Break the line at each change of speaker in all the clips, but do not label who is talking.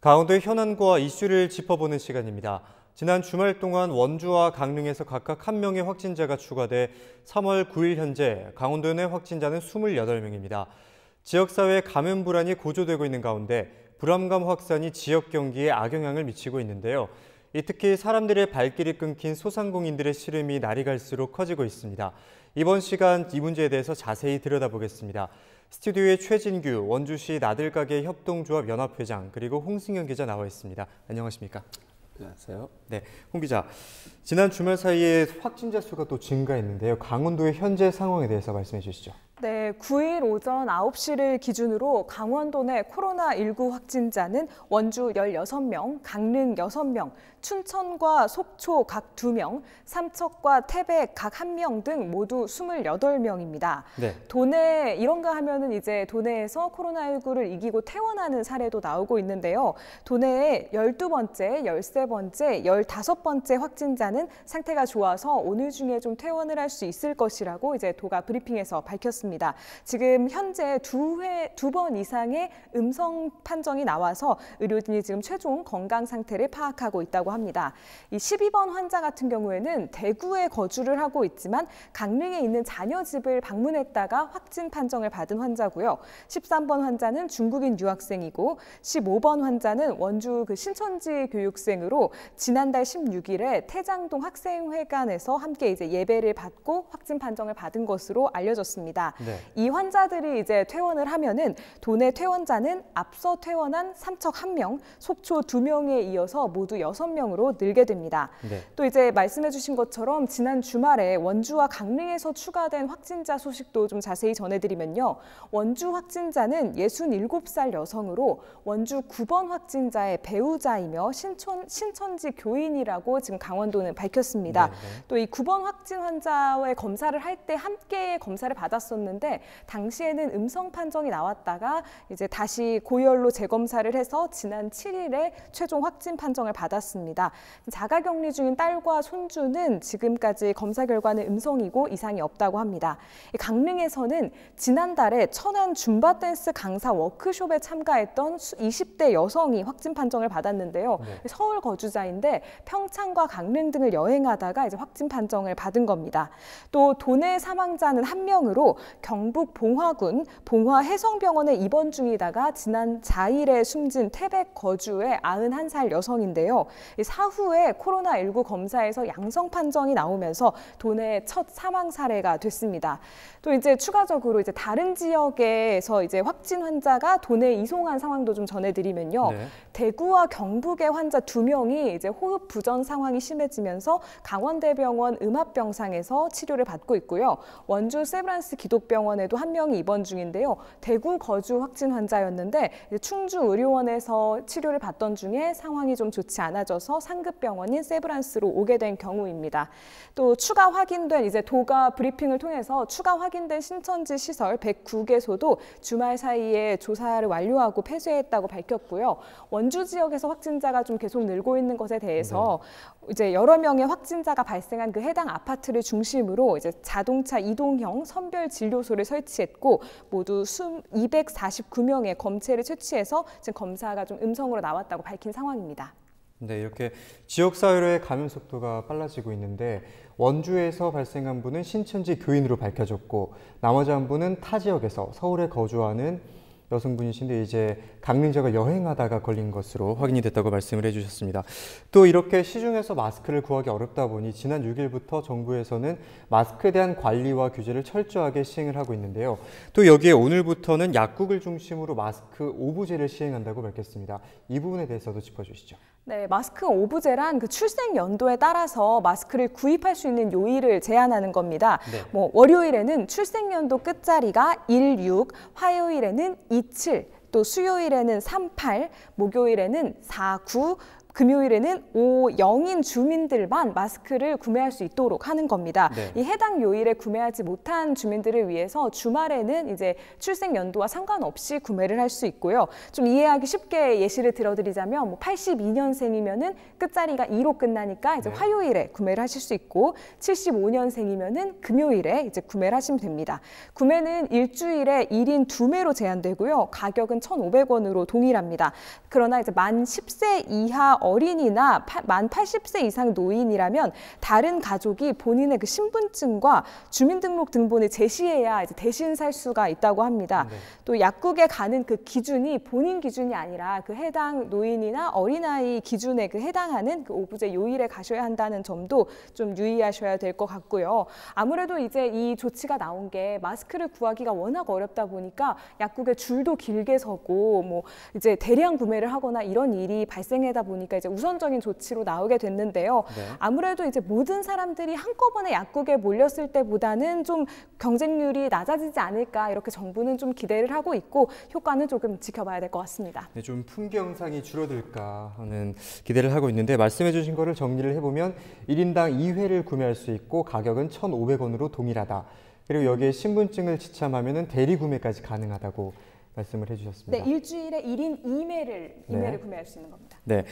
강원도의 현안과 이슈를 짚어보는 시간입니다. 지난 주말 동안 원주와 강릉에서 각각 한명의 확진자가 추가돼 3월 9일 현재 강원도 내 확진자는 28명입니다. 지역사회 감염 불안이 고조되고 있는 가운데 불안감 확산이 지역 경기에 악영향을 미치고 있는데요. 특히 사람들의 발길이 끊긴 소상공인들의 시름이 날이 갈수록 커지고 있습니다. 이번 시간 이 문제에 대해서 자세히 들여다보겠습니다. 스튜디오에 최진규 원주시 나들가게 협동조합 연합회장 그리고 홍승현 기자 나와 있습니다. 안녕하십니까? 네, 안녕하세요. 네, 홍 기자. 지난 주말 사이에 확진자 수가 또 증가했는데요. 강원도의 현재 상황에 대해서 말씀해 주시죠.
네, 9일 오전 9시를 기준으로 강원도 내 코로나19 확진자는 원주 16명, 강릉 6명, 춘천과 속초 각 2명, 삼척과 태백 각 1명 등 모두 28명입니다. 네. 도내 이런가 하면은 이제 도내에서 코로나19를 이기고 퇴원하는 사례도 나오고 있는데요. 도내에 12번째, 13번째, 15번째 확진자는 보다는 상태가 좋아서 오늘 중에 좀 퇴원을 할 수 있을 것이라고 이제 도가 브리핑에서 밝혔습니다. 지금 현재 두회두 번 이상의 음성 판정이 나와서 의료진이 지금 최종 건강 상태를 파악하고 있다고 합니다. 이 12번 환자 같은 경우에는 대구에 거주를 하고 있지만 강릉에 있는 자녀 집을 방문했다가 확진 판정을 받은 환자고요. 13번 환자는 중국인 유학생이고 15번 환자는 원주 그 신천지 교육생으로 지난달 16일에 태장 한양동 학생회관에서 함께 이제 예배를 받고 확진 판정을 받은 것으로 알려졌습니다. 네. 이 환자들이 이제 퇴원을 하면은 도내 퇴원자는 앞서 퇴원한 삼척 1명 속초 2명에 이어서 모두 6 명으로 늘게 됩니다. 네. 또 이제 말씀해 주신 것처럼 지난 주말에 원주와 강릉에서 추가된 확진자 소식도 좀 자세히 전해드리면요. 원주 확진자는 67살 여성으로 원주 9번 확진자의 배우자이며 신천, 신천지 교인이라고 지금 강원도는 의견을 밝혔습니다. 또 이 9번 확진 환자의 검사를 할 때 함께 검사를 받았었는데 당시에는 음성 판정이 나왔다가 이제 다시 고열로 재검사를 해서 지난 7일에 최종 확진 판정을 받았습니다. 자가격리 중인 딸과 손주는 지금까지 검사 결과는 음성이고 이상이 없다고 합니다. 강릉에서는 지난달에 천안 줌바 댄스 강사 워크숍에 참가했던 20대 여성이 확진 판정을 받았는데요. 네. 서울 거주자인데 평창과 강릉 등 등을 여행하다가 이제 확진 판정을 받은 겁니다. 또 도내 사망자는 한 명으로 경북 봉화군 봉화해성병원에 입원 중이다가 지난 4일에 숨진 태백 거주의 91살 여성인데요. 사후에 코로나19 검사에서 양성 판정이 나오면서 도내 첫 사망 사례가 됐습니다. 또 이제 추가적으로 이제 다른 지역에서 이제 확진 환자가 도내 이송한 상황도 좀 전해드리면요. 네. 대구와 경북의 환자 두 명이 이제 호흡 부전 상황이 심해지면 하면서 강원대병원 음압병상에서 치료를 받고 있고요. 원주 세브란스 기독병원에도 한 명이 입원 중인데요. 대구 거주 확진 환자였는데 충주 의료원에서 치료를 받던 중에 상황이 좀 좋지 않아져서 상급 병원인 세브란스로 오게 된 경우입니다. 또 추가 확인된 이제 도가 브리핑을 통해서 추가 확인된 신천지 시설 109개소도 주말 사이에 조사를 완료하고 폐쇄했다고 밝혔고요. 원주 지역에서 확진자가 좀 계속 늘고 있는 것에 대해서 네. 이제 여러 명의 확진자가 발생한 그 해당 아파트를 중심으로 이제 자동차 이동형 선별 진료소를 설치했고 모두 249명의 검체를 채취해서 지금 검사가 좀 음성으로 나왔다고 밝힌 상황입니다.
네, 이렇게 지역사회로의 감염 속도가 빨라지고 있는데 원주에서 발생한 분은 신천지 교인으로 밝혀졌고 나머지 한 분은 타 지역에서 서울에 거주하는 여성분이신데 이제 강림자가 여행하다가 걸린 것으로 확인이 됐다고 말씀을 해주셨습니다. 또 이렇게 시중에서 마스크를 구하기 어렵다 보니 지난 6일부터 정부에서는 마스크에 대한 관리와 규제를 철저하게 시행을 하고 있는데요. 또 여기에 오늘부터는 약국을 중심으로 마스크 오부제를 시행한다고 밝혔습니다. 이 부분에 대해서도 짚어주시죠.
네, 마스크 오브제란 그 출생 연도에 따라서 마스크를 구입할 수 있는 요일을 제한하는 겁니다. 네. 뭐 월요일에는 출생 연도 끝자리가 16, 화요일에는 27, 또 수요일에는 38, 목요일에는 49, 금요일에는 5영인 주민들만 마스크를 구매할 수 있도록 하는 겁니다. 네. 이 해당 요일에 구매하지 못한 주민들을 위해서 주말에는 이제 출생 연도와 상관없이 구매를 할 수 있고요. 좀 이해하기 쉽게 예시를 들어드리자면 뭐 82년생이면은 끝자리가 2로 끝나니까 이제 네. 화요일에 구매를 하실 수 있고 75년생이면은 금요일에 이제 구매를 하시면 됩니다. 구매는 일주일에 1인 2매로 제한되고요. 가격은 1,500원으로 동일합니다. 그러나 이제 만 10세 이하 어린이나 만 80세 이상 노인이라면 다른 가족이 본인의 그 신분증과 주민등록 등본을 제시해야 이제 대신 살 수가 있다고 합니다. 네. 또 약국에 가는 그 기준이 본인 기준이 아니라 그 해당 노인이나 어린아이 기준에 그 해당하는 그 오부제 요일에 가셔야 한다는 점도 좀 유의하셔야 될 것 같고요. 아무래도 이제 이 조치가 나온 게 마스크를 구하기가 워낙 어렵다 보니까 약국에 줄도 길게 서고 뭐 이제 대량 구매를 하거나 이런 일이 발생하다 보니까 이제 우선적인 조치로 나오게 됐는데요. 네. 아무래도 이제 모든 사람들이 한꺼번에 약국에 몰렸을 때보다는 좀 경쟁률이 낮아지지 않을까 이렇게 정부는 좀 기대를 하고 있고 효과는 조금 지켜봐야 될 것 같습니다.
네, 좀 풍경상이 줄어들까 하는 기대를 하고 있는데 말씀해 주신 거를 정리를 해보면 1인당 2회를 구매할 수 있고 가격은 1,500원으로 동일하다. 그리고 여기에 신분증을 지참하면 대리 구매까지 가능하다고 말씀을 해주셨습니다. 네,
일주일에 1인 2매를
2매를 네. 구매할 수 있는 겁니다. 네,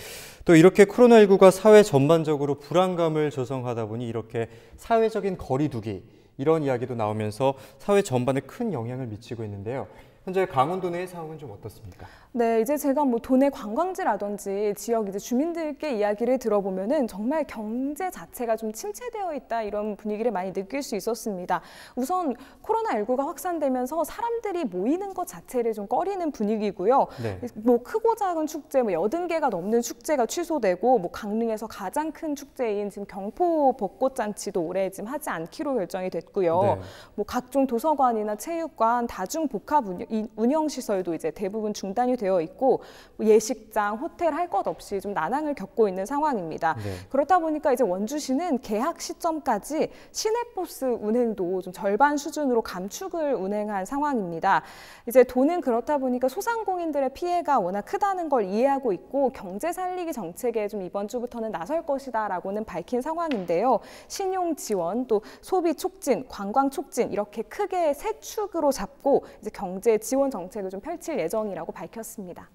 또 이렇게 코로나19가 사회 전반적으로 불안감을 조성하다 보니 이렇게 사회적인 거리두기 이런 이야기도 나오면서 사회 전반에 큰 영향을 미치고 있는데요. 현재 강원도 내의 상황은 좀 어떻습니까?
네, 이제 제가 뭐 도내 관광지라든지 지역 이제 주민들께 이야기를 들어보면은 정말 경제 자체가 좀 침체되어 있다 이런 분위기를 많이 느낄 수 있었습니다. 우선 코로나19가 확산되면서 사람들이 모이는 것 자체를 좀 꺼리는 분위기고요. 네. 뭐 크고 작은 축제, 뭐 여든 개가 넘는 축제가 취소되고 뭐 강릉에서 가장 큰 축제인 지금 경포 벚꽃 잔치도 올해 지금 하지 않기로 결정이 됐고요. 네. 뭐 각종 도서관이나 체육관, 다중 복합 운영 운영시설도 이제 대부분 중단이 되어 있고 뭐 예식장, 호텔 할 것 없이 좀 난항을 겪고 있는 상황입니다. 네. 그렇다 보니까 이제 원주시는 계약 시점까지 시내버스 운행도 좀 절반 수준으로 감축을 운행한 상황입니다. 이제 돈은 그렇다 보니까 소상공인들의 피해가 워낙 크다는 걸 이해하고 있고 경제 살리기 정책에 좀 이번 주부터는 나설 것이다라고는 밝힌 상황인데요. 신용 지원 또 소비 촉진, 관광 촉진 이렇게 크게 세 축으로 잡고 이제 경제 지원 정책을 좀 펼칠 예정이라고 밝혔습니다.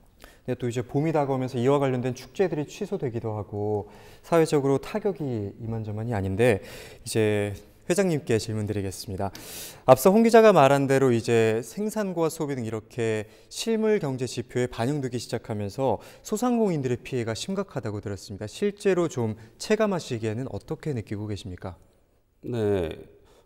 네, 또 이제 봄이 다가오면서 이와 관련된 축제들이 취소되기도 하고 사회적으로 타격이 이만저만이 아닌데 이제 회장님께 질문드리겠습니다. 앞서 홍 기자가 말한 대로 이제 생산과 소비 등 이렇게 실물 경제 지표에 반영되기 시작하면서 소상공인들의 피해가 심각하다고 들었습니다. 실제로 좀 체감하시기에는 어떻게 느끼고 계십니까?
네,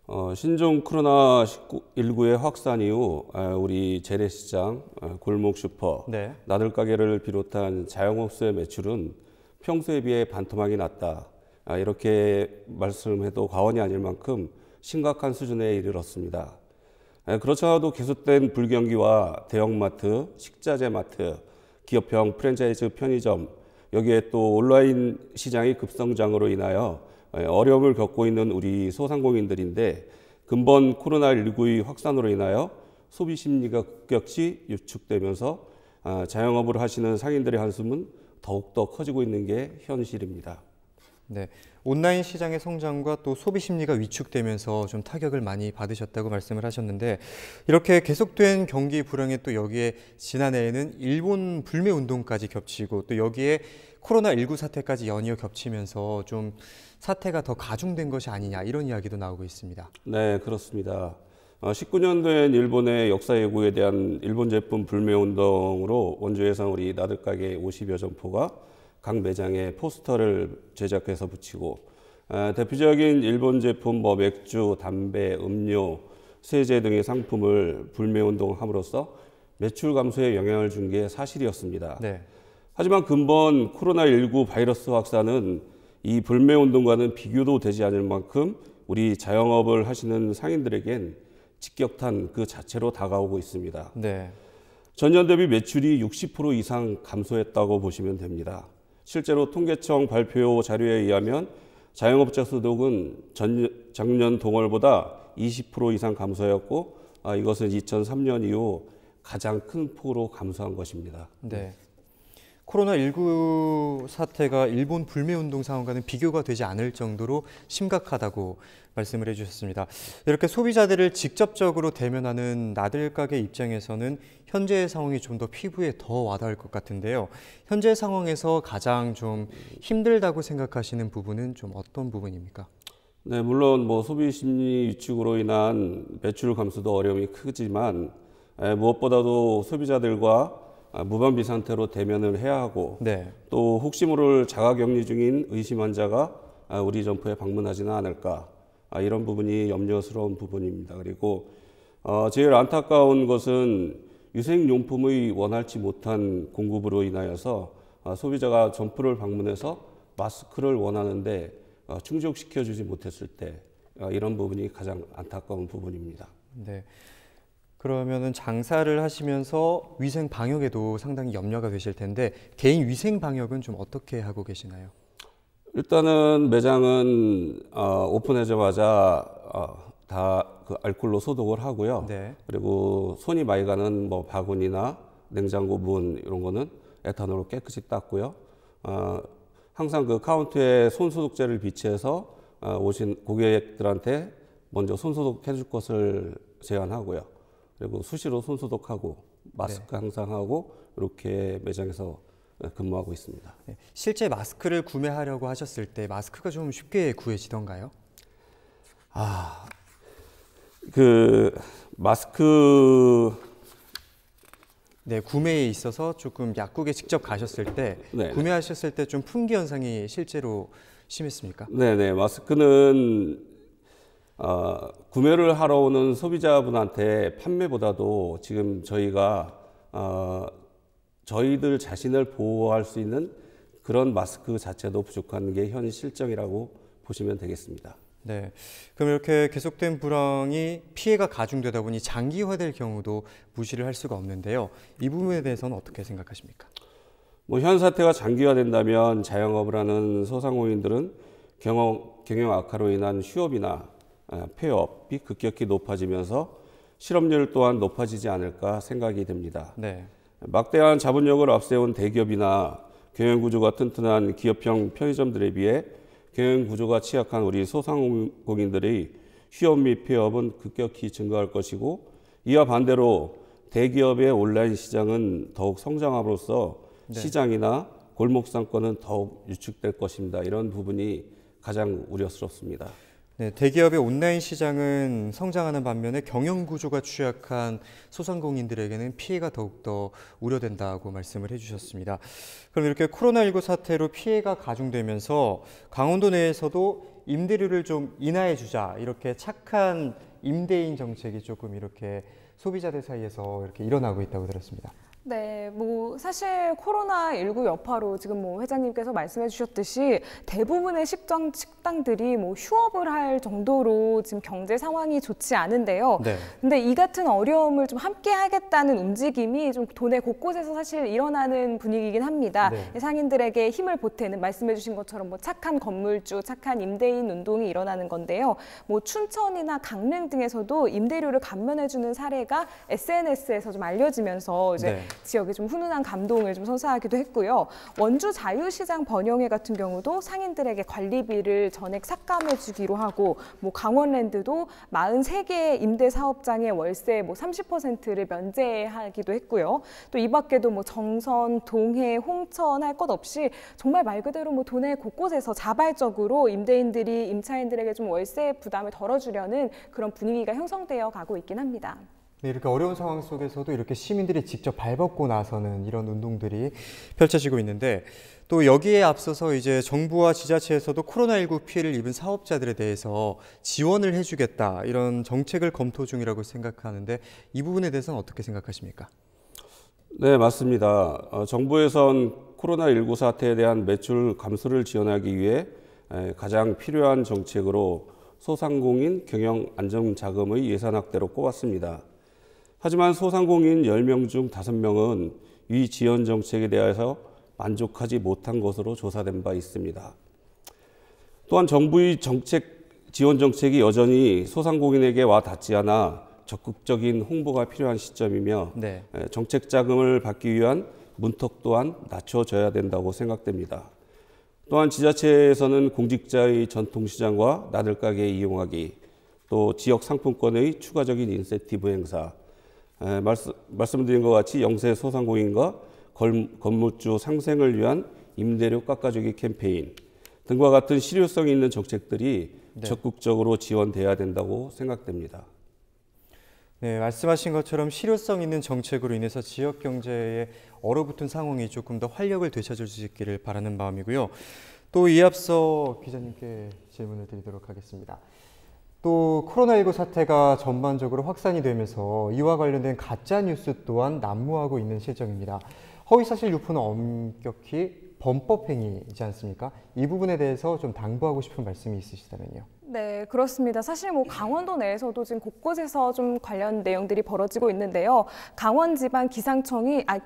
어, 신종 코로나 19의 확산 이후 아, 우리 재래시장, 아, 골목 슈퍼, 네. 나들 가게를 비롯한 자영업소의 매출은 평소에 비해 반토막이 났다. 아, 이렇게 말씀해도 과언이 아닐 만큼 심각한 수준에 이르렀습니다. 아, 그렇더라도 계속된 불경기와 대형마트, 식자재 마트, 기업형 프랜차이즈 편의점, 여기에 또 온라인 시장의 급성장으로 인하여 예, 어려움을 겪고 있는 우리 소상공인들인데 근본 코로나19의 확산으로 인하여 소비 심리가 급격히 유축되면서 아, 자영업을 하시는 상인들의
한숨은 더욱더 커지고 있는 게 현실입니다. 네, 온라인 시장의 성장과 또 소비 심리가 위축되면서 좀 타격을 많이 받으셨다고 말씀을 하셨는데 이렇게 계속된 경기 불황에 또 여기에 지난해에는 일본 불매 운동까지 겹치고 또 여기에 코로나19 사태까지 연이어 겹치면서 좀 사태가 더 가중된 것이 아니냐 이런 이야기도 나오고 있습니다.
네, 그렇습니다. 19년도엔 어, 일본의 역사 예고에 대한 일본 제품 불매운동으로 원주에서 우리 나들가게 50여 점포가 각 매장에 포스터를 제작해서 붙이고 어, 대표적인 일본 제품 뭐 맥주, 담배, 음료, 세제 등의 상품을 불매운동함으로써 매출 감소에 영향을 준 게 사실이었습니다. 네. 하지만 근본 코로나19 바이러스 확산은 이 불매운동과는 비교도 되지 않을 만큼 우리 자영업을 하시는 상인들에겐 직격탄 그 자체로 다가오고 있습니다. 네. 전년 대비 매출이 60% 이상 감소했다고 보시면 됩니다. 실제로 통계청 발표 자료에 의하면 자영업자 소득은 전, 작년 동월보다 20% 이상 감소였고 아, 이것은 2003년 이후 가장 큰 폭으로 감소한 것입니다.
네. 코로나19 사태가 일본 불매운동 상황과는 비교가 되지 않을 정도로 심각하다고 말씀을 해주셨습니다. 이렇게 소비자들을 직접적으로 대면하는 나들 가게 입장에서는 현재의 상황이 좀 더 피부에 더 와닿을 것 같은데요. 현재 상황에서 가장 좀 힘들다고 생각하시는 부분은 좀 어떤 부분입니까?
네, 물론 뭐 소비 심리 위축으로 인한 매출 감소도 어려움이 크지만 무엇보다도 소비자들과 아, 무방비 상태로 대면을 해야 하고 네. 또 혹시 모를 자가격리 중인 의심 환자가 아, 우리 점프에 방문하지는 않을까 아, 이런 부분이 염려스러운 부분입니다. 그리고 어, 제일 안타까운 것은 유생용품의 원활치 못한 공급으로 인하여서 소비자가 점프를 방문해서 마스크를 원하는데 어, 충족시켜주지
못했을 때 이런 부분이 가장 안타까운 부분입니다. 네. 그러면은 장사를 하시면서 위생 방역에도 상당히 염려가 되실 텐데 개인 위생 방역은 좀 어떻게 하고 계시나요?
일단은 매장은 어, 오픈해자마자 어, 다그 알콜로 소독을 하고요. 네. 그리고 손이 많이 가는 뭐 바구니나 냉장고 문 이런 거는 에탄올로 깨끗이 닦고요. 어, 항상 그 카운터에 손 소독제를 비치해서 어, 오신 고객들한테 먼저 손 소독해 줄 것을 제안하고요. 그리고 수시로 손소독하고 마스크 네. 항상 하고 이렇게 매장에서 근무하고 있습니다.
네. 실제 마스크를 구매하려고 하셨을 때 마스크가 좀 쉽게 구해지던가요? 아,
그 마스크
네 구매에 있어서 조금 약국에 직접 가셨을 때 네네. 네. 구매하셨을 때 좀 품귀 현상이 실제로 심했습니까? 네네
네. 마스크는 어, 구매를 하러 오는 소비자분한테 판매보다도 지금 저희가 어, 저희들 자신을 보호할 수 있는 그런 마스크 자체도 부족한 게 현 실정이라고 보시면
되겠습니다. 네. 그럼 이렇게 계속된 불황이 피해가 가중되다 보니 장기화될 경우도 무시를 할 수가 없는데요. 이 부분에 대해서는 어떻게 생각하십니까?
뭐 현 사태가 장기화된다면 자영업을 하는 소상공인들은 경영, 경영 악화로 인한 휴업이나 예, 폐업이 급격히 높아지면서 실업률 또한 높아지지 않을까 생각이 됩니다. 네. 막대한 자본력을 앞세운 대기업이나 경영 구조가 튼튼한 기업형 편의점들에 비해 경영 구조가 취약한 우리 소상공인들의 휴업 및 폐업은 급격히 증가할 것이고 이와 반대로 대기업의 온라인 시장은 더욱 성장함으로써 네. 시장이나 골목 상권은 더욱 유축될 것입니다. 이런 부분이 가장 우려스럽습니다.
네, 대기업의 온라인 시장은 성장하는 반면에 경영 구조가 취약한 소상공인들에게는 피해가 더욱더 우려된다고 말씀을 해주셨습니다. 그럼 이렇게 코로나19 사태로 피해가 가중되면서 강원도 내에서도 임대료를 좀 인하해주자 이렇게 착한 임대인 정책이 조금 이렇게 소비자들 사이에서 이렇게 일어나고 있다고 들었습니다.
네, 뭐 사실 코로나19 여파로 지금 뭐 회장님께서 말씀해 주셨듯이 대부분의 식당 식당들이 뭐 휴업을 할 정도로 지금 경제 상황이 좋지 않은데요. 네. 근데 이 같은 어려움을 좀 함께 하겠다는 움직임이 좀 도내 곳곳에서 사실 일어나는 분위기긴 합니다. 네. 상인들에게 힘을 보태는 말씀해 주신 것처럼 뭐 착한 건물주, 착한 임대인 운동이 일어나는 건데요. 뭐 춘천이나 강릉 등에서도 임대료를 감면해 주는 사례가 SNS에서 좀 알려지면서 이제 네. 지역에 좀 훈훈한 감동을 좀 선사하기도 했고요. 원주 자유시장 번영회 같은 경우도 상인들에게 관리비를 전액 삭감해 주기로 하고 뭐 강원랜드도 43개 임대 사업장의 월세 뭐 30%를 면제하기도 했고요. 또 이 밖에도 뭐 정선, 동해, 홍천 할 것 없이 정말 말 그대로 뭐 도내 곳곳에서 자발적으로 임대인들이 임차인들에게 좀 월세 부담을 덜어주려는 그런 분위기가 형성되어 가고 있긴 합니다.
네, 이렇게 어려운 상황 속에서도 이렇게 시민들이 직접 발벗고 나서는 이런 운동들이 펼쳐지고 있는데 또 여기에 앞서서 이제 정부와 지자체에서도 코로나19 피해를 입은 사업자들에 대해서 지원을 해주겠다 이런 정책을 검토 중이라고 생각하는데 이 부분에 대해서는 어떻게 생각하십니까?
네, 맞습니다. 어, 정부에선 코로나19 사태에 대한 매출 감소를 지원하기 위해 가장 필요한 정책으로 소상공인 경영 안정자금의 예산 확대로 꼽았습니다. 하지만 소상공인 10명 중 5명은 이 지원 정책에 대해서 만족하지 못한 것으로 조사된 바 있습니다. 또한 정부의 정책 지원 정책이 여전히 소상공인에게 와 닿지 않아 적극적인 홍보가 필요한 시점이며 네. 예, 정책 자금을 받기 위한 문턱 또한 낮춰져야 된다고 생각됩니다. 또한 지자체에서는 공직자의 전통시장과 나들가게 이용하기, 또 지역 상품권의 추가적인 인센티브 행사, 말씀, 말씀드린 것 같이 영세 소상공인과 건물주 상생을 위한 임대료 깎아주기 캠페인 등과 같은 실효성이 있는 정책들이 네. 적극적으로 지원돼야 된다고 생각됩니다.
네, 말씀하신 것처럼 실효성 있는 정책으로 인해서 지역 경제에 얼어붙은 상황이 조금 더 활력을 되찾을 수 있기를 바라는 마음이고요. 또 이 앞서 기자님께 질문을 드리도록 하겠습니다. 또 코로나19 사태가 전반적으로 확산이 되면서 이와 관련된 가짜 뉴스 또한 난무하고 있는 실정입니다. 허위사실 유포는 엄격히 범법행위이지 않습니까? 이 부분에 대해서 좀 당부하고 싶은 말씀이 있으시다면요.
네, 그렇습니다. 사실 뭐 강원도 내에서도 지금 곳곳에서 좀 관련 내용들이 벌어지고 있는데요. 강원지방 기상청이 아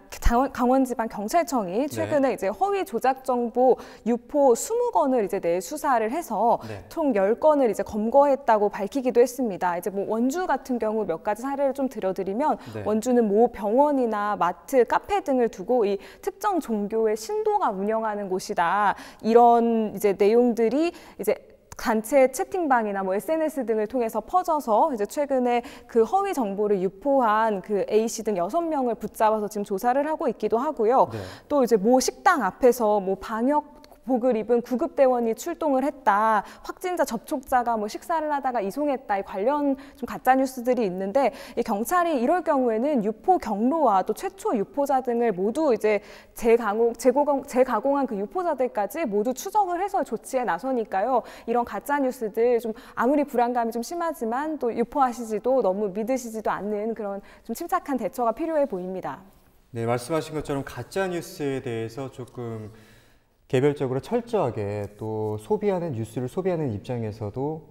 강원, 지방 경찰청이 네. 최근에 네. 이제 허위 조작 정보 유포 20건을 이제 내 수사를 해서 네. 총 10건을 이제 검거했다고 밝히기도 했습니다. 이제 뭐 원주 같은 경우 몇 가지 사례를 좀 들려드리면 네. 원주는 모 병원이나 마트, 카페 등을 두고 이 특정 종교의 신도가 운영하는 곳이다. 이런 이제 내용들이 이제 단체 채팅방이나 뭐 SNS 등을 통해서 퍼져서 이제 최근에 그 허위 정보를 유포한 그 A 씨등 여섯 명을 붙잡아서 지금 조사를 하고 있기도 하고요. 네. 또 이제 모 식당 앞에서 뭐 방역 복을 입은 구급대원이 출동을 했다. 확진자 접촉자가 뭐 식사를 하다가 이송했다. 이 관련 좀 가짜 뉴스들이 있는데 이 경찰이 이럴 경우에는 유포 경로와 또 최초 유포자 등을 모두 이제 재가공 재고공 재가공한 그 유포자들까지 모두 추적을 해서 조치에 나서니까요. 이런 가짜 뉴스들 좀 아무리 불안감이 좀 심하지만 또 유포하시지도 너무 믿으시지도 않는 그런 좀 침착한 대처가 필요해 보입니다.
네, 말씀하신 것처럼 가짜 뉴스에 대해서 조금 개별적으로 철저하게 또 소비하는 뉴스를 소비하는 입장에서도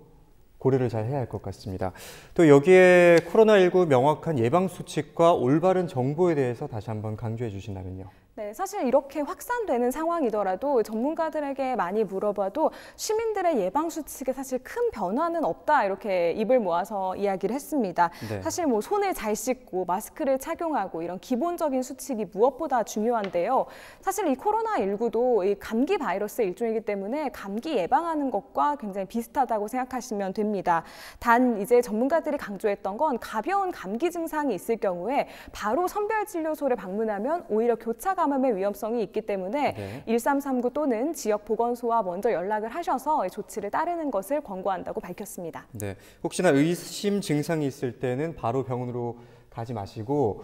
고려를 잘 해야 할 것 같습니다. 또 여기에 코로나19 명확한 예방 수칙과 올바른 정보에 대해서 다시 한번 강조해 주신다면요.
네, 사실 이렇게 확산되는 상황이더라도 전문가들에게 많이 물어봐도 시민들의 예방 수칙에 사실 큰 변화는 없다 이렇게 입을 모아서 이야기를 했습니다. 네. 사실 뭐 손을 잘 씻고 마스크를 착용하고 이런 기본적인 수칙이 무엇보다 중요한데요. 사실 이 코로나 19도 이 감기 바이러스 일종이기 때문에 감기 예방하는 것과 굉장히 비슷하다고 생각하시면 됩니다. 단 이제 전문가들이 강조했던 건 가벼운 감기 증상이 있을 경우에 바로 선별진료소를 방문하면 오히려 교차감 감염의 위험성이 있기 때문에 네. 1339 또는 지역 보건소와 먼저 연락을 하셔서 조치를 따르는 것을 권고한다고 밝혔습니다.
네, 혹시나 의심 증상이 있을 때는 바로 병원으로 가지 마시고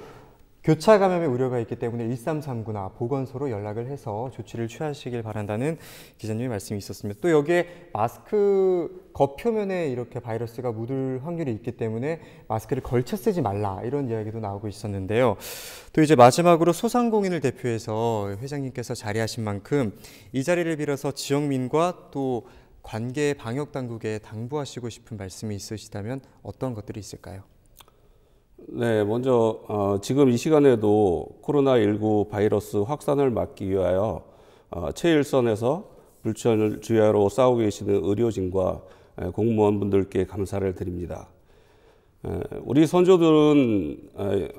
교차 감염의 우려가 있기 때문에 1339나 보건소로 연락을 해서 조치를 취하시길 바란다는 기자님의 말씀이 있었습니다. 또 여기에 마스크 겉표면에 이렇게 바이러스가 묻을 확률이 있기 때문에 마스크를 걸쳐 쓰지 말라 이런 이야기도 나오고 있었는데요. 또 이제 마지막으로 소상공인을 대표해서 회장님께서 자리하신 만큼 이 자리를 빌어서 지역민과 또 관계 방역 당국에 당부하시고 싶은 말씀이 있으시다면 어떤 것들이 있을까요? 네,
먼저 어, 지금 이 시간에도 코로나19 바이러스 확산을 막기 위하여 어, 최일선에서 불을주야로 싸우고 계시는 의료진과 에, 공무원분들께 감사를 드립니다. 에, 우리 선조들은 에,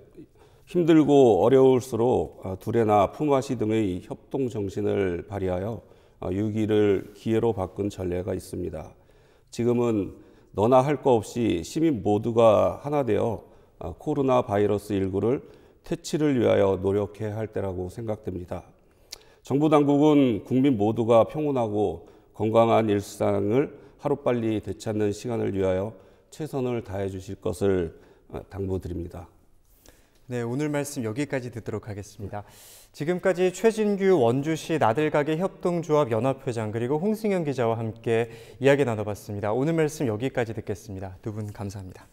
힘들고 어려울수록 어, 두레나 품앗이 등의 협동 정신을 발휘하여 어, 유기를 기회로 바꾼 전례가 있습니다. 지금은 너나 할것 없이 시민 모두가 하나 되어 아, 코로나 바이러스 19를 퇴치를 위하여 노력해야 할 때라고 생각됩니다. 정부 당국은 국민 모두가 평온하고 건강한 일상을 하루빨리 되찾는 시간을 위하여 최선을 다해 주실 것을 아, 당부드립니다.
네, 오늘 말씀 여기까지 듣도록 하겠습니다. 지금까지 최진규 원주시 나들가게 협동조합 연합회장 그리고 홍승현 기자와 함께 이야기 나눠봤습니다. 오늘 말씀 여기까지 듣겠습니다. 두 분 감사합니다.